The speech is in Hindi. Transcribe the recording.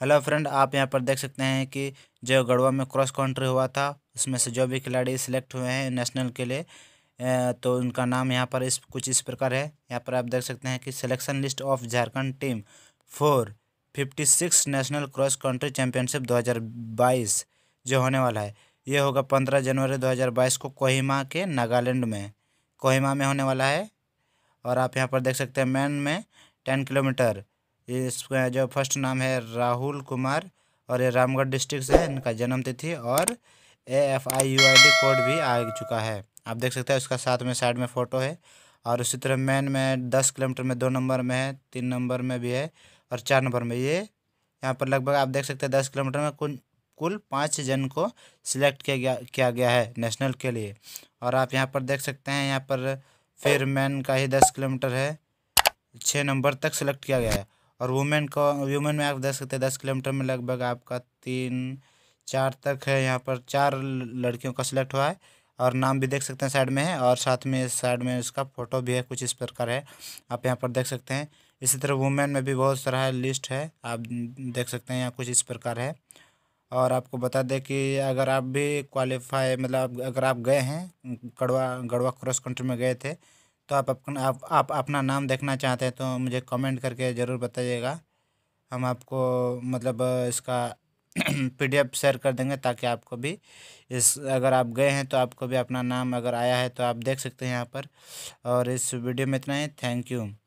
हेलो फ्रेंड आप यहाँ पर देख सकते हैं कि जो गढ़वा में क्रॉस कंट्री हुआ था उसमें से जो भी खिलाड़ी सिलेक्ट हुए हैं नेशनल के लिए तो उनका नाम यहाँ पर इस कुछ इस प्रकार है यहाँ पर आप देख सकते हैं कि selection list of Jharkhand team four fifty six national cross country championship दो हज़ार बाईस जो होने वाला है ये होगा पंद्रह जनवरी दो हज़ार बाईस को कोहिमा के नागालैंड में कोहिमा में होने वाला है और आप यहाँ पर देख सकते हैं मैन में टेन किलोमीटर इसका जो फर्स्ट नाम है राहुल कुमार और ये रामगढ़ डिस्ट्रिक्ट से है इनका जन्म तिथि और A F I U I D code भी आ चुका है आप देख सकते हैं उसका साथ में साइड में फ़ोटो है और उसी तरह मेन में दस किलोमीटर में दो नंबर में है तीन नंबर में भी है और चार नंबर में ये यहाँ पर लगभग आप देख सकते हैं दस किलोमीटर में कुल कुल पाँच जन को सिलेक्ट किया गया किया गया है नेशनल के लिए और आप यहाँ पर देख सकते हैं यहाँ पर फिर मैन का ही दस किलोमीटर है छः नंबर तक सिलेक्ट किया गया है और वुमेन का वुमेन में आप देख सकते हैं दस किलोमीटर में लगभग आपका तीन चार तक है यहाँ पर चार लड़कियों का सिलेक्ट हुआ है और नाम भी देख सकते हैं साइड में है और साथ में साइड में उसका फ़ोटो भी है कुछ इस प्रकार है आप यहाँ पर देख सकते हैं इसी तरह वुमेन में भी बहुत सारा लिस्ट है आप देख सकते हैं यहाँ कुछ इस प्रकार है और आपको बता दें कि अगर आप भी क्वालिफाई मतलब अगर आप गए हैं गढ़वा गढ़वा क्रॉस कंट्री में गए थे तो आप अपना आप, आप अपना नाम देखना चाहते हैं तो मुझे कमेंट करके ज़रूर बताइएगा हम आपको मतलब इसका पीडीएफ शेयर कर देंगे ताकि आपको भी इस अगर आप गए हैं तो आपको भी अपना नाम अगर आया है तो आप देख सकते हैं यहाँ पर और इस वीडियो में इतना ही थैंक यू